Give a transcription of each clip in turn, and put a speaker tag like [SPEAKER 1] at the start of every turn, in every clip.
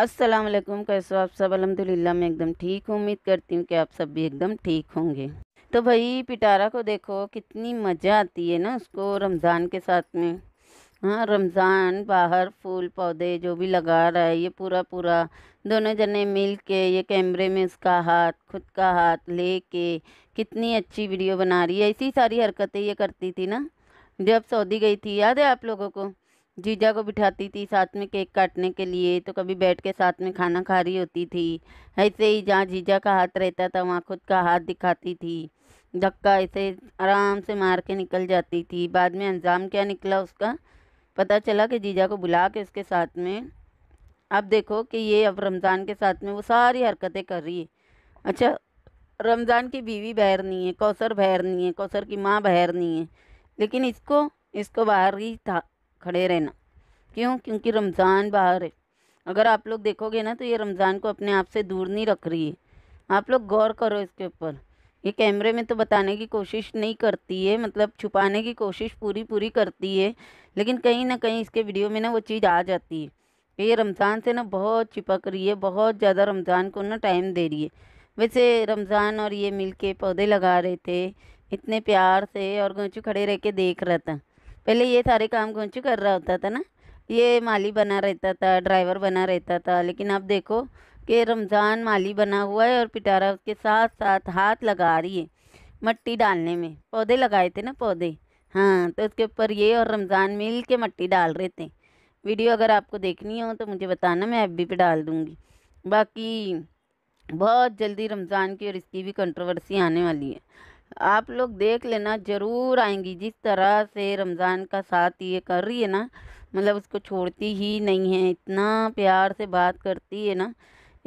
[SPEAKER 1] अस्सलाम वालेकुम कैसे हो आप सब अलहमदिल्ला मैं एकदम ठीक हूँ उम्मीद करती हूँ कि आप सब भी एकदम ठीक होंगे तो भाई पिटारा को देखो कितनी मज़ा आती है ना उसको रमज़ान के साथ में हाँ रमज़ान बाहर फूल पौधे जो भी लगा रहा है ये पूरा पूरा दोनों जने मिल के ये कैमरे में उसका हाथ खुद का हाथ ले के कितनी अच्छी वीडियो बना रही है ऐसी सारी हरकतें ये करती थी ना जब सऊदी गई थी याद है आप लोगों को जीजा को बिठाती थी साथ में केक काटने के लिए तो कभी बैठ के साथ में खाना खा रही होती थी ऐसे ही जहाँ जीजा का हाथ रहता था वहाँ खुद का हाथ दिखाती थी धक्का ऐसे आराम से मार के निकल जाती थी बाद में अंजाम क्या निकला उसका पता चला कि जीजा को बुला के उसके साथ में अब देखो कि ये अब रमज़ान के साथ में वो सारी हरकतें कर रही है अच्छा रमज़ान की बीवी नहीं है कौसर नहीं है कौसर की माँ नहीं है लेकिन इसको इसको बाहर ही था खड़े रहना क्यों क्योंकि रमज़ान बाहर है अगर आप लोग देखोगे ना तो ये रमज़ान को अपने आप से दूर नहीं रख रही है आप लोग गौर करो इसके ऊपर ये कैमरे में तो बताने की कोशिश नहीं करती है मतलब छुपाने की कोशिश पूरी पूरी करती है लेकिन कहीं ना कहीं इसके वीडियो में ना वो चीज़ आ जाती है कि ये रमज़ान से ना बहुत चिपक रही है बहुत ज़्यादा रमज़ान को ना टाइम दे रही है वैसे रमज़ान और ये मिल के पौधे लगा रहे थे इतने प्यार से और गोचू खड़े रह के देख रहा था पहले ये सारे काम गोंचू कर रहा होता था ना ये माली बना रहता था ड्राइवर बना रहता था लेकिन अब देखो कि रमज़ान माली बना हुआ है और पिटारा उसके साथ साथ हाथ लगा रही है मट्टी डालने में पौधे लगाए थे ना पौधे हाँ तो उसके ऊपर ये और रमज़ान मिल के मट्टी डाल रहे थे वीडियो अगर आपको देखनी हो तो मुझे बताना मैं एफ पे डाल दूँगी बाकी बहुत जल्दी रमज़ान की और इसकी भी कंट्रोवर्सी आने वाली है आप लोग देख लेना ज़रूर आएंगी जिस तरह से रमज़ान का साथ ये कर रही है ना मतलब उसको छोड़ती ही नहीं है इतना प्यार से बात करती है ना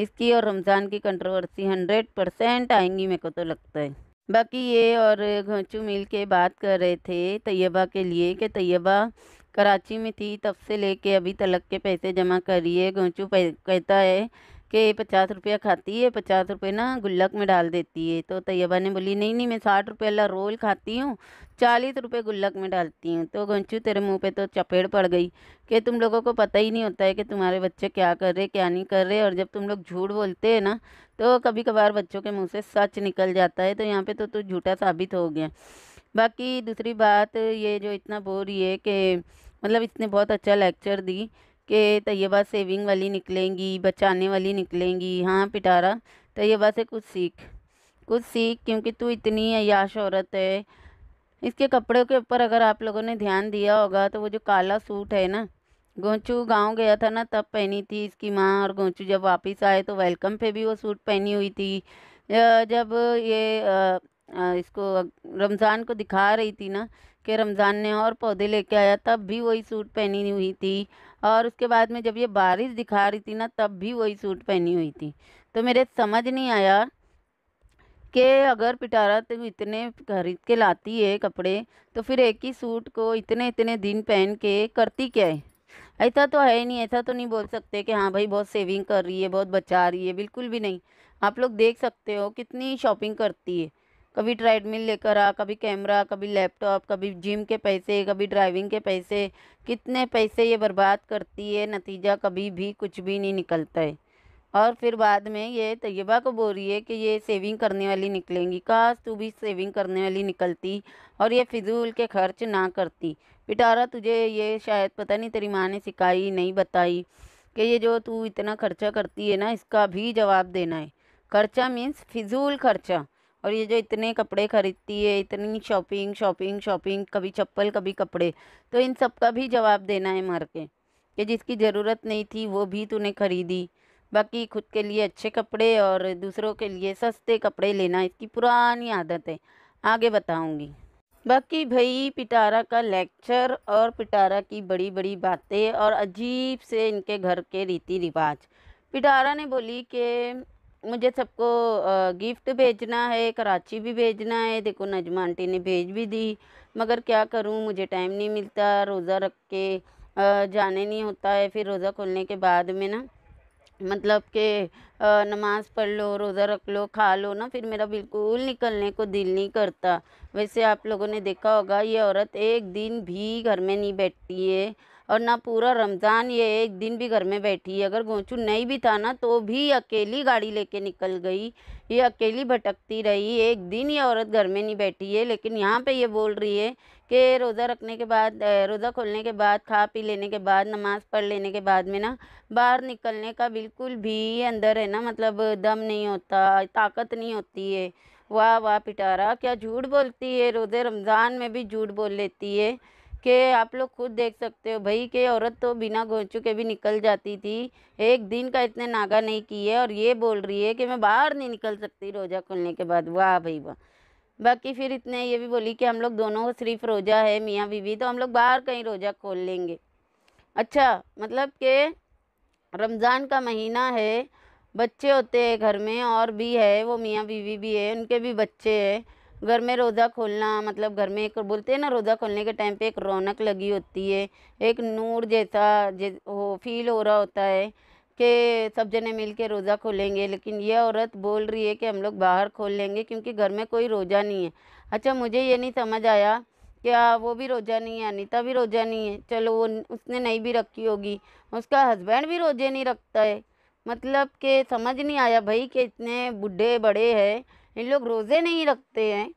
[SPEAKER 1] इसकी और रमज़ान की कंट्रोवर्सी हंड्रेड परसेंट आएंगी मेरे को तो लगता है बाकी ये और घोंचू मिल के बात कर रहे थे तैयबा के लिए कि तैयबा कराची में थी तब से लेके अभी तलक के पैसे जमा करिए घोंचू कहता है कि पचास रुपया खाती है पचास रुपये ना गुल्लक में डाल देती है तो तैयबा ने बोली नहीं नहीं मैं साठ रुपये वाला रोल खाती हूँ चालीस रुपये गुल्लक में डालती हूँ तो गंचू तेरे मुंह पे तो चपेड़ पड़ गई कि तुम लोगों को पता ही नहीं होता है कि तुम्हारे बच्चे क्या कर रहे क्या नहीं कर रहे और जब तुम लोग झूठ बोलते हैं ना तो कभी कभार बच्चों के मुँह से सच निकल जाता है तो यहाँ पर तो तू झूठा साबित हो गया बाकी दूसरी बात ये जो इतना बोरी रही है कि मतलब इसने बहुत अच्छा लेक्चर दी कि तयबा सेविंग वाली निकलेंगी बचाने वाली निकलेंगी हाँ पिटारा तयबा से कुछ सीख कुछ सीख क्योंकि तू इतनी अयाश औरत है इसके कपड़ों के ऊपर अगर आप लोगों ने ध्यान दिया होगा तो वो जो काला सूट है ना गोंचू गांव गया था ना तब पहनी थी इसकी माँ और गोंचू जब वापस आए तो वेलकम पे भी वो सूट पहनी हुई थी जब ये इसको रमज़ान को दिखा रही थी ना कि रमज़ान ने और पौधे लेके आया तब भी वही सूट पहनी हुई थी और उसके बाद में जब ये बारिश दिखा रही थी ना तब भी वही सूट पहनी हुई थी तो मेरे समझ नहीं आया कि अगर पिटारा तो इतने खरीद के लाती है कपड़े तो फिर एक ही सूट को इतने इतने दिन पहन के करती क्या है ऐसा तो है नहीं ऐसा तो नहीं बोल सकते कि हाँ भाई बहुत सेविंग कर रही है बहुत बचा रही है बिल्कुल भी नहीं आप लोग देख सकते हो कितनी शॉपिंग करती है कभी ट्रेडमिल लेकर आ कभी कैमरा कभी लैपटॉप कभी जिम के पैसे कभी ड्राइविंग के पैसे कितने पैसे ये बर्बाद करती है नतीजा कभी भी कुछ भी नहीं निकलता है और फिर बाद में ये तयबा को बोल रही है कि ये सेविंग करने वाली निकलेंगी काश तू भी सेविंग करने वाली निकलती और ये फिजूल के खर्च ना करती पिटारा तुझे ये शायद पता नहीं तेरी माँ ने सिखाई नहीं बताई कि ये जो तू इतना खर्चा करती है ना इसका भी जवाब देना है खर्चा मीन्स फिजूल खर्चा और ये जो इतने कपड़े खरीदती है इतनी शॉपिंग शॉपिंग शॉपिंग कभी चप्पल कभी कपड़े तो इन सब का भी जवाब देना है मार के कि जिसकी ज़रूरत नहीं थी वो भी तूने खरीदी बाकी खुद के लिए अच्छे कपड़े और दूसरों के लिए सस्ते कपड़े लेना इसकी पुरानी आदत है आगे बताऊँगी बाकी भाई पिटारा का लेक्चर और पिटारा की बड़ी बड़ी बातें और अजीब से इनके घर के रीति रिवाज पिटारा ने बोली कि मुझे सबको गिफ्ट भेजना है कराची भी भेजना है देखो नजमा आंटी ने भेज भी दी मगर क्या करूं मुझे टाइम नहीं मिलता रोज़ा रख के जाने नहीं होता है फिर रोज़ा खोलने के बाद में ना मतलब के नमाज़ पढ़ लो रोज़ा रख लो खा लो ना फिर मेरा बिल्कुल निकलने को दिल नहीं करता वैसे आप लोगों ने देखा होगा ये औरत एक दिन भी घर में नहीं बैठती है और ना पूरा रमज़ान ये एक दिन भी घर में बैठी अगर गोचू नहीं भी था ना तो भी अकेली गाड़ी लेके निकल गई ये अकेली भटकती रही एक दिन ये औरत घर में नहीं बैठी है लेकिन यहाँ पे ये बोल रही है कि रोज़ा रखने के बाद रोज़ा खोलने के बाद खा पी लेने के बाद नमाज़ पढ़ लेने के बाद में ना बाहर निकलने का बिल्कुल भी अंदर है ना मतलब दम नहीं होता ताकत नहीं होती है वाह वाह पिटारा क्या झूठ बोलती है रोज़े रमज़ान में भी झूठ बोल लेती है कि आप लोग खुद देख सकते हो भाई कि औरत तो बिना घोंचू के भी निकल जाती थी एक दिन का इतने नागा नहीं किए और ये बोल रही है कि मैं बाहर नहीं निकल सकती रोज़ा खोलने के बाद वाह भाई वाह बाकी फिर इतने ये भी बोली कि हम लोग दोनों सिर्फ रोज़ा है मियाँ बीवी तो हम लोग बाहर कहीं रोज़ा खोल लेंगे अच्छा मतलब कि रमज़ान का महीना है बच्चे होते हैं घर में और भी है वो मियाँ बीवी भी है उनके भी बच्चे हैं घर में रोज़ा खोलना मतलब घर में एक बोलते हैं ना रोज़ा खोलने के टाइम पे एक रौनक लगी होती है एक नूर जैसा जे हो फील हो रहा होता है कि सब जने मिल के रोज़ा खोलेंगे लेकिन यह औरत बोल रही है कि हम लोग बाहर खोल लेंगे क्योंकि घर में कोई रोज़ा नहीं है अच्छा मुझे ये नहीं समझ आया क्या वो भी रोज़ा नहीं है अनिता भी रोज़ा नहीं है चलो वो उसने नहीं भी रखी होगी उसका हस्बैंड भी रोज़े नहीं रखता है मतलब कि समझ नहीं आया भाई कि इतने बूढ़े बड़े हैं इन लोग रोज़े नहीं रखते हैं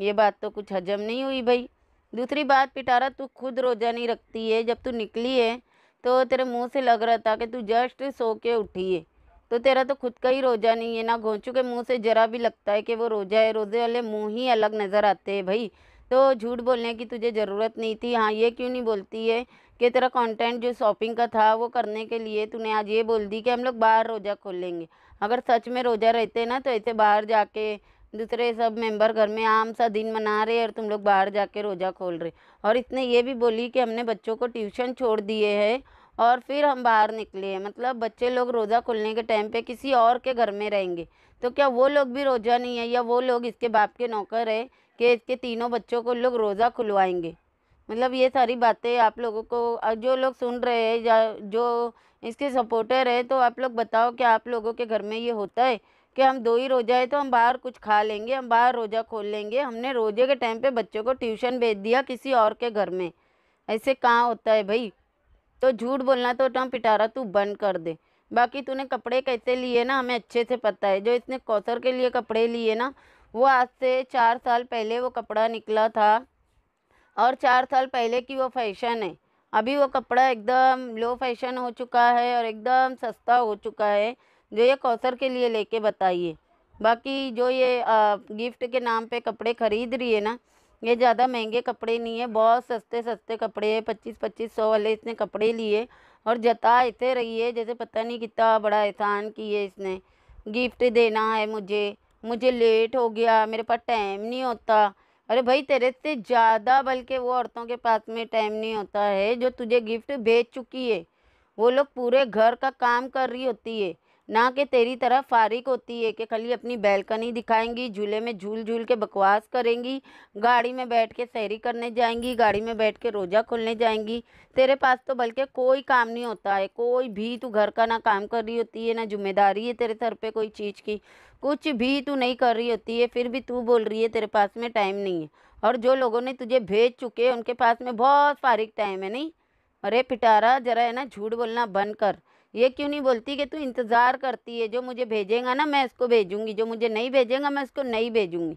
[SPEAKER 1] ये बात तो कुछ हजम नहीं हुई भाई दूसरी बात पिटारा तू खुद रोज़ा नहीं रखती है जब तू निकली है तो तेरे मुंह से लग रहा था कि तू जस्ट सो के उठी है तो तेरा तो खुद का ही रोज़ा नहीं है ना घोंचू के मुंह से ज़रा भी लगता है कि वो रोज़ा है रोज़े वाले मुंह ही अलग नज़र आते हैं भाई तो झूठ बोलने की तुझे ज़रूरत नहीं थी हाँ ये क्यों नहीं बोलती है कि तेरा कंटेंट जो शॉपिंग का था वो करने के लिए तूने आज ये बोल दी कि हम लोग बाहर रोज़ा खोलेंगे अगर सच में रोज़ा रहते ना तो ऐसे बाहर जाके दूसरे सब मेंबर घर में आम सा दिन मना रहे और तुम लोग बाहर जाके रोज़ा खोल रहे और इसने ये भी बोली कि हमने बच्चों को ट्यूशन छोड़ दिए है और फिर हम बाहर निकले हैं मतलब बच्चे लोग रोज़ा खोलने के टाइम पे किसी और के घर में रहेंगे तो क्या वो लोग भी रोज़ा नहीं है या वो लोग इसके बाप के नौकर है कि इसके तीनों बच्चों को लोग रोज़ा खुलवाएंगे मतलब ये सारी बातें आप लोगों को जो लोग सुन रहे हैं या जो इसके सपोर्टर है तो आप लोग बताओ कि आप लोगों के घर में ये होता है कि हम दो ही रोज़ा है तो हम बाहर कुछ खा लेंगे हम बाहर रोज़ा खोल लेंगे हमने रोज़े के टाइम पे बच्चों को ट्यूशन भेज दिया किसी और के घर में ऐसे कहाँ होता है भाई तो झूठ बोलना तो टम पिटारा तू बंद कर दे बाकी तूने कपड़े कैसे लिए ना हमें अच्छे से पता है जो इसने कौसर के लिए कपड़े लिए ना वो आज से चार साल पहले वो कपड़ा निकला था और चार साल पहले की वो फैशन है अभी वो कपड़ा एकदम लो फैशन हो चुका है और एकदम सस्ता हो चुका है जो ये कौसर के लिए लेके बताइए बाकी जो ये आ, गिफ्ट के नाम पे कपड़े ख़रीद रही है ना ये ज़्यादा महंगे कपड़े नहीं है बहुत सस्ते सस्ते कपड़े हैं पच्चीस पच्चीस सौ वाले इसने कपड़े लिए और जता ऐसे रही है जैसे पता नहीं कितना बड़ा एहसान किए इसने गिफ्ट देना है मुझे मुझे लेट हो गया मेरे पास टाइम नहीं होता अरे भाई तेरे से ज़्यादा बल्कि वो औरतों के पास में टाइम नहीं होता है जो तुझे गिफ्ट भेज चुकी है वो लोग पूरे घर का काम कर रही होती है ना कि तेरी तरह फारिक होती है कि खाली अपनी बैलकनी दिखाएंगी झूले में झूल झूल के बकवास करेंगी गाड़ी में बैठ के सैरी करने जाएंगी गाड़ी में बैठ के रोज़ा खोलने जाएंगी तेरे पास तो बल्कि कोई काम नहीं होता है कोई भी तू घर का ना काम कर रही होती है ना जिम्मेदारी है तेरे सर पे कोई चीज़ की कुछ भी तू नहीं कर रही होती है फिर भी तू बोल रही है तेरे पास में टाइम नहीं है और जो लोगों ने तुझे भेज चुके हैं उनके पास में बहुत फारिक टाइम है नहीं अरे पिटारा जरा है ना झूठ बोलना बंद कर ये क्यों नहीं बोलती कि तू इंतज़ार करती है जो मुझे भेजेगा ना मैं इसको भेजूँगी जो मुझे नहीं भेजेगा मैं इसको नहीं भेजूँगी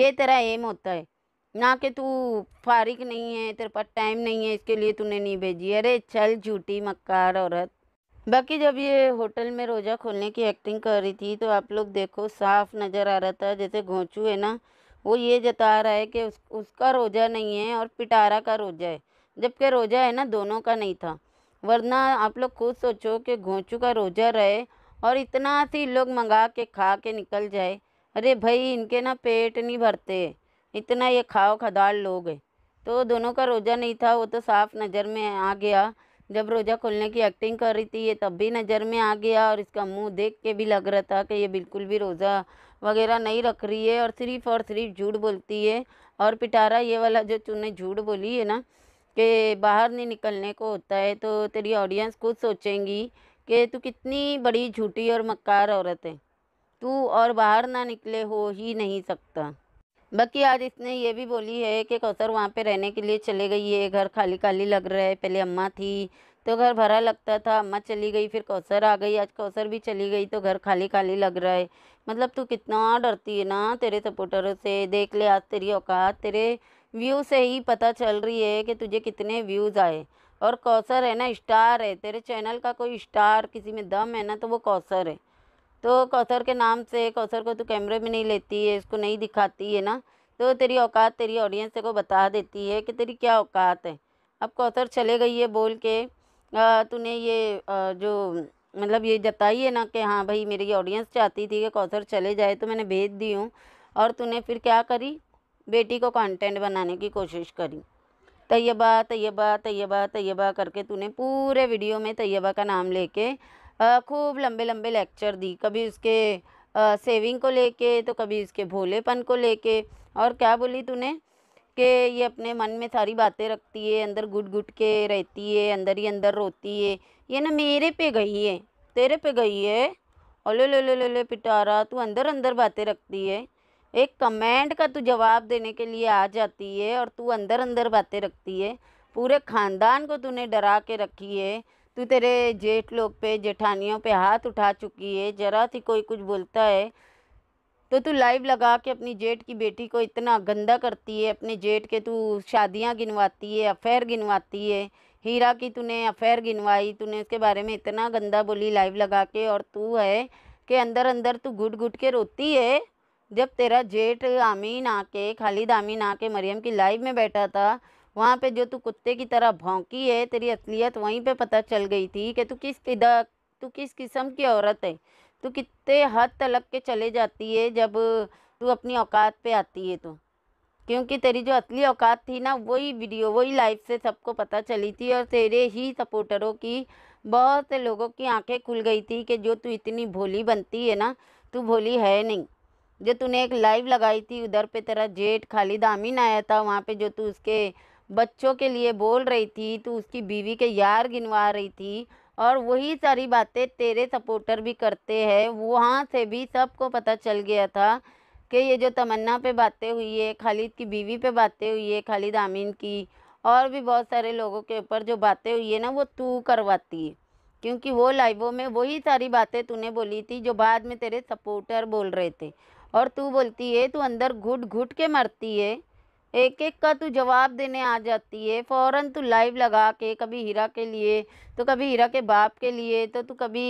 [SPEAKER 1] ये तेरा एम होता है ना कि तू फारिक नहीं है तेरे पास टाइम नहीं है इसके लिए तूने नहीं भेजी अरे चल झूठी मक्कार औरत बाकी जब ये होटल में रोज़ा खोलने की एक्टिंग कर रही थी तो आप लोग देखो साफ नज़र आ रहा था जैसे घोंचू है ना वो ये जता रहा है कि उस उसका रोज़ा नहीं है और पिटारा का रोज़ा है जबकि रोज़ा है ना दोनों का नहीं था वरना आप लोग खुद सोचो कि घोंचू का रोज़ा रहे और इतना सी लोग मंगा के खा के निकल जाए अरे भाई इनके ना पेट नहीं भरते इतना ये खाओ खदार लोग है तो दोनों का रोज़ा नहीं था वो तो साफ नज़र में आ गया जब रोज़ा खोलने की एक्टिंग कर रही थी ये तब भी नज़र में आ गया और इसका मुंह देख के भी लग रहा था कि ये बिल्कुल भी रोज़ा वगैरह नहीं रख रही है और सिर्फ़ और सिर्फ झूठ बोलती है और पिटारा ये वाला जो तूने झूठ बोली है ना कि बाहर नहीं निकलने को होता है तो तेरी ऑडियंस खुद सोचेंगी कि तू कितनी बड़ी झूठी और मक्कार औरत है तू और बाहर ना निकले हो ही नहीं सकता बाकी आज इसने ये भी बोली है कि कौसर वहाँ पे रहने के लिए चले गई है घर खाली खाली लग रहा है पहले अम्मा थी तो घर भरा लगता था अम्मा चली गई फिर कौसर आ गई आज कौसर भी चली गई तो घर खाली खाली लग रहा है मतलब तू कितना डरती है ना तेरे सपोर्टरों से देख ले आज तेरी औकात तेरे व्यू से ही पता चल रही है कि तुझे कितने व्यूज़ आए और कौसर है ना स्टार है तेरे चैनल का कोई स्टार किसी में दम है ना तो वो कौसर है तो कौसर के नाम से कौसर को तो कैमरे में नहीं लेती है इसको नहीं दिखाती है ना तो तेरी औकात तेरी ऑडियंस को बता देती है कि तेरी क्या औकात है अब कौसर चले गई है बोल के तूने ये आ, जो मतलब ये जताई है ना कि हाँ भाई मेरी ऑडियंस चाहती थी कि कौसर चले जाए तो मैंने भेज दी हूँ और तूने फिर क्या करी बेटी को कंटेंट बनाने की कोशिश करी तैयबा तैयबा तैयबा तैयबा करके तूने पूरे वीडियो में तैयबा का नाम लेके खूब लंबे लंबे लेक्चर दी कभी उसके आ, सेविंग को लेके तो कभी उसके भोलेपन को लेके और क्या बोली तूने कि ये अपने मन में सारी बातें रखती है अंदर घुट घुट के रहती है अंदर ही अंदर रोती है ये ना मेरे पे गई है तेरे पे गई है ओले ले ले ले ले पिटारा तू अंदर अंदर बातें रखती है एक कमेंट का तू जवाब देने के लिए आ जाती है और तू अंदर अंदर बातें रखती है पूरे ख़ानदान को तूने डरा के रखी है तू तेरे जेठ लोग पे जेठानियों पे हाथ उठा चुकी है ज़रा थी कोई कुछ बोलता है तो तू लाइव लगा के अपनी जेठ की बेटी को इतना गंदा करती है अपने जेठ के तू शादियां गिनवाती है अफेयर गिनवाती है हीरा की तूने अफेयर गिनवाई तूने उसके बारे में इतना गंदा बोली लाइव लगा के और तू है कि अंदर अंदर तू घुट घुट के रोती है जब तेरा जेठ आमीन आके खालिद आमीन आके मरियम की लाइव में बैठा था वहाँ पे जो तू कुत्ते की तरह भौंकी है तेरी असलियत वहीं पे पता चल गई थी कि तू किस किदा तू किस किस्म की औरत है तू कितने हद तलक के चले जाती है जब तू अपनी औकात पे आती है तो क्योंकि तेरी जो असली औकात थी ना वही वीडियो वही लाइव से सबको पता चली थी और तेरे ही सपोर्टरों की बहुत से लोगों की आंखें खुल गई थी कि जो तू इतनी भोली बनती है ना तू भोली है नहीं जो तूने एक लाइव लगाई थी उधर पे तेरा जेठ खालिद आमीन आया था वहाँ पे जो तू उसके बच्चों के लिए बोल रही थी तो उसकी बीवी के यार गिनवा रही थी और वही सारी बातें तेरे सपोर्टर भी करते हैं वहाँ से भी सबको पता चल गया था कि ये जो तमन्ना पे बातें हुई है खालिद की बीवी पे बातें हुई है खालिद आमीन की और भी बहुत सारे लोगों के ऊपर जो बातें हुई है ना वो तू करवाती है क्योंकि वो लाइवों में वही सारी बातें तूने बोली थी जो बाद में तेरे सपोर्टर बोल रहे थे और तू बोलती है तू अंदर घुट घुट के मरती है एक एक का तू तो जवाब देने आ जाती है फ़ौरन तू लाइव लगा के कभी हीरा के लिए तो कभी हीरा के बाप के लिए तो तू कभी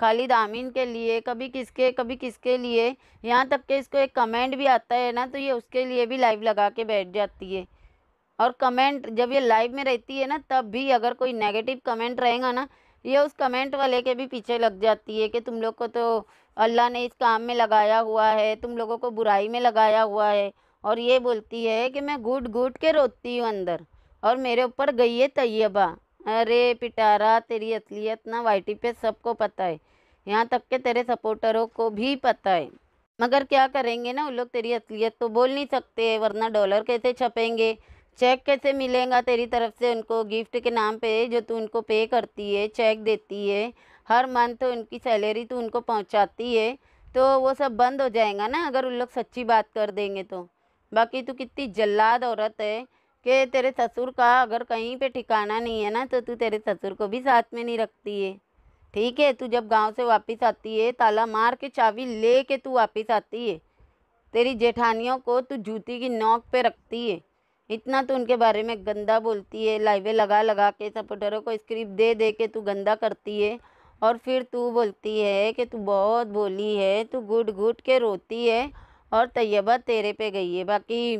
[SPEAKER 1] खालिद आमीन के लिए कभी किसके कभी किसके लिए यहाँ तक के इसको एक कमेंट भी आता है ना तो ये उसके लिए भी लाइव लगा के बैठ जाती है और कमेंट जब ये लाइव में रहती है ना तब भी अगर कोई नेगेटिव कमेंट रहेगा ना ये उस कमेंट वाले के भी पीछे लग जाती है कि तुम लोग को तो अल्लाह ने इस काम में लगाया हुआ है तुम लोगों को बुराई में लगाया हुआ है और ये बोलती है कि मैं घूट घूट के रोती हूँ अंदर और मेरे ऊपर गई है तैयबा अरे पिटारा तेरी असलियत ना वाइटी पे सबको पता है यहाँ तक के तेरे सपोर्टरों को भी पता है मगर क्या करेंगे ना उन लोग तेरी असलियत तो बोल नहीं सकते वरना डॉलर कैसे छपेंगे चेक कैसे मिलेगा तेरी तरफ से उनको गिफ्ट के नाम पे जो तू उनको पे करती है चेक देती है हर मंथ उनकी सैलरी तू उनको पहुँचाती है तो वो सब बंद हो जाएगा ना अगर उन लोग सच्ची बात कर देंगे तो बाकी तू कितनी जल्लाद औरत है कि तेरे ससुर का अगर कहीं पे ठिकाना नहीं है ना तो तू तेरे ससुर को भी साथ में नहीं रखती है ठीक है तू जब गांव से वापस आती है ताला मार के चाबी ले के तू वापस आती है तेरी जेठानियों को तू जूती की नोक पे रखती है इतना तो उनके बारे में गंदा बोलती है लाइवे लगा लगा के सपोर्टरों को स्क्रिप्ट दे दे के तू गंदा करती है और फिर तू बोलती है कि तू बहुत बोली है तू घुट घुट के रोती है और तैयबा तेरे पे गई है बाकी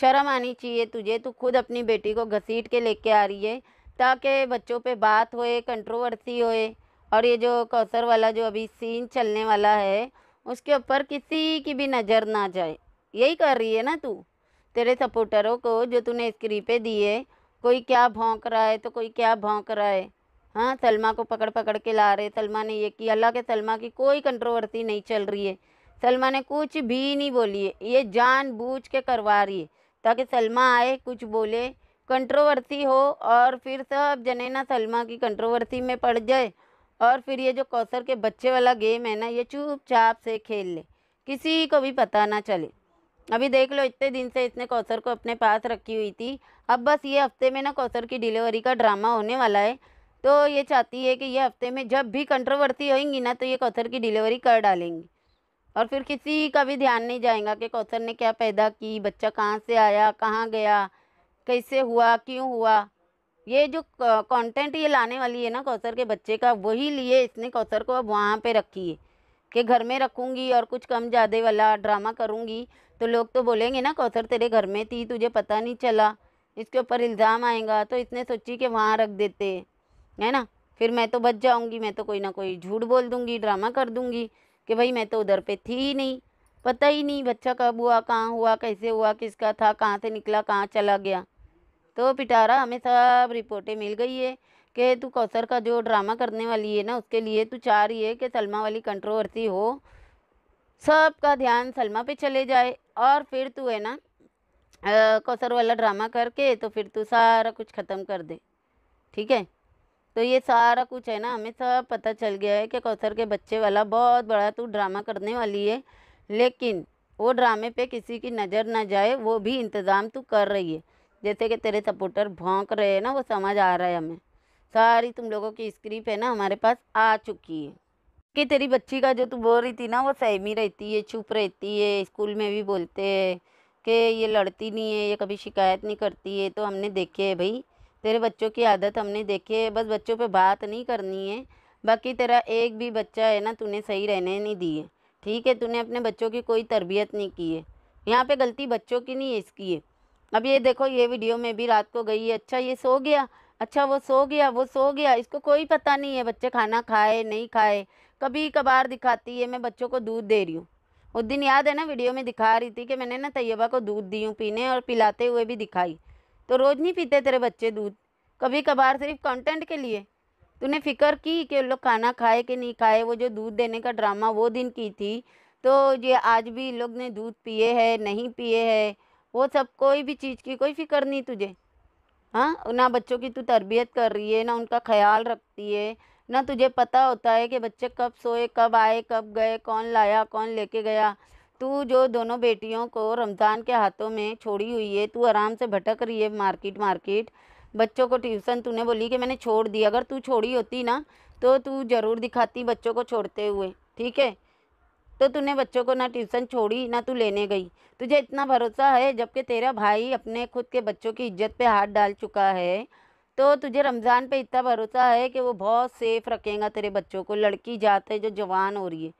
[SPEAKER 1] शर्म आनी चाहिए तुझे तू खुद अपनी बेटी को घसीट के लेके आ रही है ताकि बच्चों पे बात होए कंट्रोवर्सी होए और ये जो कौसर वाला जो अभी सीन चलने वाला है उसके ऊपर किसी की भी नज़र ना जाए यही कर रही है ना तू तेरे सपोर्टरों को जो तूने स्क्रीन पे दिए कोई क्या भोंक रहा है तो कोई क्या भोंक रहा है हाँ सलमा को पकड़ पकड़ के ला रहे सलमा ने ये किया अल्लाह के सलमा की कोई कंट्रोवर्सी नहीं चल रही है सलमा ने कुछ भी नहीं बोली ये जान बूझ के करवा रही है ताकि सलमा आए कुछ बोले कंट्रोवर्सी हो और फिर सब जने ना सलमा की कंट्रोवर्सी में पड़ जाए और फिर ये जो कौसर के बच्चे वाला गेम है ना ये चुपचाप से खेल ले किसी को भी पता ना चले अभी देख लो इतने दिन से इसने कौसर को अपने पास रखी हुई थी अब बस ये हफ्ते में ना कौसर की डिलीवरी का ड्रामा होने वाला है तो ये चाहती है कि ये हफ्ते में जब भी कंट्रोवर्सी होएंगी ना तो ये कौसर की डिलीवरी कर डालेंगी और फिर किसी का भी ध्यान नहीं जाएगा कि कौशल ने क्या पैदा की बच्चा कहाँ से आया कहाँ गया कैसे हुआ क्यों हुआ ये जो कंटेंट ये लाने वाली है ना कौशल के बच्चे का वही लिए इसने कौशल को अब वहाँ पे रखी है कि घर में रखूँगी और कुछ कम ज़्यादा वाला ड्रामा करूँगी तो लोग तो बोलेंगे ना कौशल तेरे घर में थी तुझे पता नहीं चला इसके ऊपर इल्ज़ाम आएगा तो इसने सोची कि वहाँ रख देते है ना फिर मैं तो बच जाऊँगी मैं तो कोई ना कोई झूठ बोल दूँगी ड्रामा कर दूँगी कि भाई मैं तो उधर पे थी ही नहीं पता ही नहीं बच्चा कब हुआ कहाँ हुआ कैसे हुआ किसका था कहाँ से निकला कहाँ चला गया तो पिटारा हमें सब रिपोर्टें मिल गई है कि तू कौसर का जो ड्रामा करने वाली है ना उसके लिए तू चाह रही है कि सलमा वाली कंट्रोवर्सी हो सबका ध्यान सलमा पे चले जाए और फिर तू है ना कौसर वाला ड्रामा करके तो फिर तू सारा कुछ ख़त्म कर दे ठीक है तो ये सारा कुछ है ना हमें सब पता चल गया है कि कौसर के बच्चे वाला बहुत बड़ा तू ड्रामा करने वाली है लेकिन वो ड्रामे पे किसी की नज़र ना जाए वो भी इंतज़ाम तू कर रही है जैसे कि तेरे सपोर्टर भौंक रहे हैं ना वो समझ आ रहा है हमें सारी तुम लोगों की स्क्रीप है ना हमारे पास आ चुकी है कि तेरी बच्ची का जो तू बोल रही थी ना वो सहमी रहती है चुप रहती है स्कूल में भी बोलते हैं कि ये लड़ती नहीं है ये कभी शिकायत नहीं करती है तो हमने देखे है भाई तेरे बच्चों की आदत हमने देखी है बस बच्चों पे बात नहीं करनी है बाकी तेरा एक भी बच्चा है ना तूने सही रहने नहीं दिए ठीक है तूने अपने बच्चों की कोई तरबियत नहीं की है यहाँ पे गलती बच्चों की नहीं है इसकी है अब ये देखो ये वीडियो में भी रात को गई है अच्छा ये सो गया अच्छा वो सो गया वो सो गया इसको कोई पता नहीं है बच्चे खाना खाए नहीं खाए कभी कभार दिखाती है मैं बच्चों को दूध दे रही हूँ उस दिन याद है ना वीडियो में दिखा रही थी कि मैंने ना तैयबा को दूध दी हूँ पीने और पिलाते हुए भी दिखाई तो रोज़ नहीं पीते तेरे बच्चे दूध कभी कभार सिर्फ कंटेंट के लिए तूने फिक्र की कि लोग खाना खाए कि नहीं खाए वो जो दूध देने का ड्रामा वो दिन की थी तो ये आज भी लोग ने दूध पिए है नहीं पिए है वो सब कोई भी चीज़ की कोई फिक्र नहीं तुझे हाँ ना बच्चों की तू तरबियत कर रही है ना उनका ख्याल रखती है ना तुझे पता होता है कि बच्चे कब सोए कब आए कब गए कौन लाया कौन लेके गया तू जो दोनों बेटियों को रमज़ान के हाथों में छोड़ी हुई है तू आराम से भटक रही है मार्केट मार्केट बच्चों को ट्यूसन तूने बोली कि मैंने छोड़ दी अगर तू छोड़ी होती ना तो तू ज़रूर दिखाती बच्चों को छोड़ते हुए ठीक है तो तूने बच्चों को ना ट्यूसन छोड़ी ना तू लेने गई तुझे इतना भरोसा है जबकि तेरा भाई अपने खुद के बच्चों की इज्जत पे हाथ डाल चुका है तो तुझे रमज़ान पे इतना भरोसा है कि वो बहुत सेफ रखेगा तेरे बच्चों को लड़की जाते जो जवान हो रही है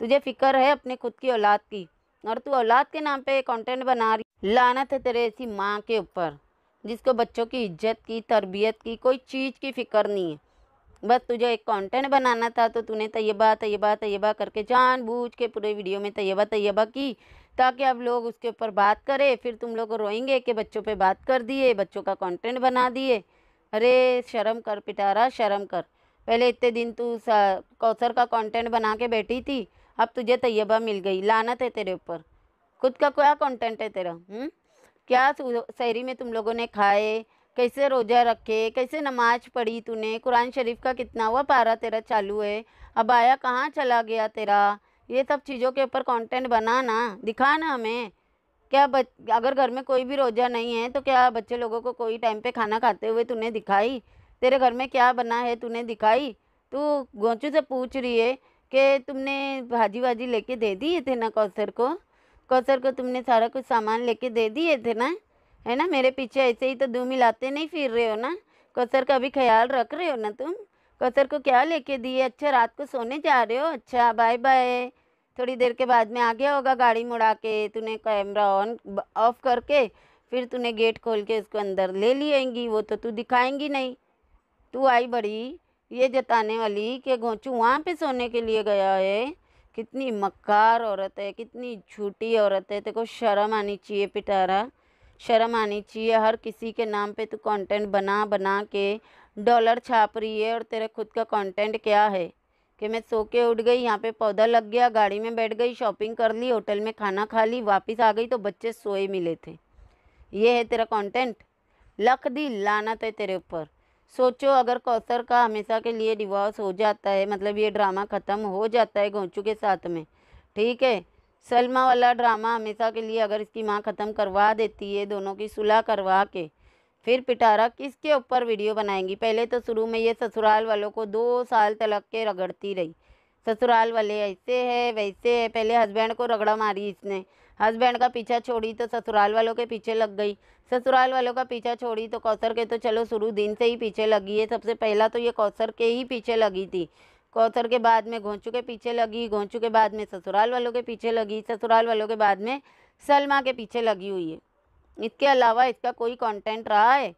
[SPEAKER 1] तुझे फ़िक्र है अपने खुद की औलाद की और तू औलाद के नाम पे कंटेंट बना रही लानत है तेरे ऐसी माँ के ऊपर जिसको बच्चों की इज्जत की तरबियत की कोई चीज़ की फ़िक्र नहीं है बस तुझे एक कंटेंट बनाना था तो तूने तयबा तयबा तयबा करके जानबूझ के पूरे वीडियो में तयबा तयबा की ताकि अब लोग उसके ऊपर बात करें फिर तुम लोग रोएंगे कि बच्चों पे बात कर दिए बच्चों का कंटेंट बना दिए अरे शर्म कर पिटारा शर्म कर पहले इतने दिन तू कौसर का कंटेंट बना के बैठी थी अब तुझे तयबा मिल गई लानत है तेरे ऊपर खुद का क्या कंटेंट है तेरा हुँ? हम्म? क्या शहरी में तुम लोगों ने खाए कैसे रोज़ा रखे कैसे नमाज पढ़ी तूने कुरान शरीफ का कितना हुआ पारा तेरा चालू है अब आया कहाँ चला गया तेरा ये सब चीज़ों के ऊपर कंटेंट दिखा ना हमें क्या बच अगर घर में कोई भी रोज़ा नहीं है तो क्या बच्चे लोगों को कोई टाइम पे खाना खाते हुए तूने दिखाई तेरे घर में क्या बना है तूने दिखाई तू गोचू से पूछ रही है कि तुमने भाजी वाजी लेके दे दिए थे ना कौसर को कौसर को तुमने सारा कुछ सामान लेके दे दिए थे ना है ना मेरे पीछे ऐसे ही तो दूम मिलाते नहीं फिर रहे हो ना कौसर का भी ख्याल रख रहे हो ना तुम कौसर को क्या लेके दिए अच्छा रात को सोने जा रहे हो अच्छा बाय बाय थोड़ी देर के बाद में आ गया होगा गाड़ी मुड़ा के तूने कैमरा ऑन ऑफ करके फिर तूने गेट खोल के उसको अंदर ले लिएगी वो तो तू दिखाएंगी नहीं तू आई बड़ी ये जताने वाली कि गोचू वहाँ पे सोने के लिए गया है कितनी मक्कार औरत है कितनी झूठी औरत है तेको शर्म आनी चाहिए पिटारा शर्म आनी चाहिए हर किसी के नाम पे तू कंटेंट बना बना के डॉलर छाप रही है और तेरा खुद का कंटेंट क्या है कि मैं सो के उठ गई यहाँ पे पौधा लग गया गाड़ी में बैठ गई शॉपिंग कर ली होटल में खाना खा ली वापस आ गई तो बच्चे सोए मिले थे ये है तेरा कंटेंट लख दी लानत है तेरे ऊपर सोचो अगर कौसर का हमेशा के लिए डिवोर्स हो जाता है मतलब ये ड्रामा ख़त्म हो जाता है गोंचू के साथ में ठीक है सलमा वाला ड्रामा हमेशा के लिए अगर इसकी माँ ख़त्म करवा देती है दोनों की सुलह करवा के फिर पिटारा किसके ऊपर वीडियो बनाएंगी पहले तो शुरू में ये ससुराल वालों को दो साल तलक के रगड़ती रही ससुराल वाले ऐसे है वैसे है पहले हस्बैंड को रगड़ा मारी इसने हस्बैंड का पीछा छोड़ी तो ससुराल वालों के पीछे लग गई ससुराल वालों का पीछा छोड़ी तो कौसर के तो चलो शुरू दिन से ही पीछे लगी है सबसे पहला तो ये कौसर के ही पीछे लगी थी कौसर के बाद में घोंचू के पीछे लगी घोंचू के बाद में ससुराल वालों के पीछे लगी ससुराल वालों के बाद में सलमा के पीछे लगी हुई है इसके अलावा इसका कोई कंटेंट रहा है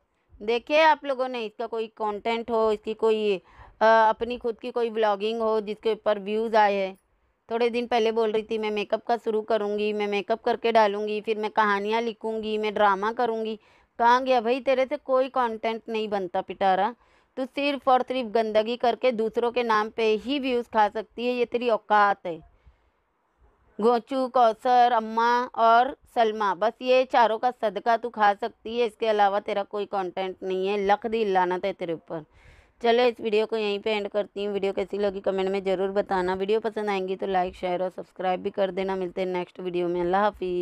[SPEAKER 1] देखिए आप लोगों ने इसका कोई कंटेंट हो इसकी कोई आ, अपनी खुद की कोई ब्लॉगिंग हो जिसके ऊपर व्यूज़ आए हैं थोड़े दिन पहले बोल रही थी मैं मेकअप का शुरू करूँगी मैं मेकअप करके डालूँगी फिर मैं कहानियाँ लिखूँगी मैं ड्रामा करूँगी कहाँ गया भाई तेरे से कोई कंटेंट नहीं बनता पिटारा तू सिर्फ और सिर्फ गंदगी करके दूसरों के नाम पे ही व्यूज़ खा सकती है ये तेरी औकात है गोचू कौसर अम्मा और सलमा बस ये चारों का सदका तू खा सकती है इसके अलावा तेरा कोई कंटेंट नहीं है लख दिल लाना है तेरे ऊपर चलो इस वीडियो को यहीं पे एंड करती हूँ वीडियो कैसी लगी कमेंट में ज़रूर बताना वीडियो पसंद आएंगी तो लाइक शेयर और सब्सक्राइब भी कर देना मिलते हैं नेक्स्ट वीडियो में अल्लाह हाफी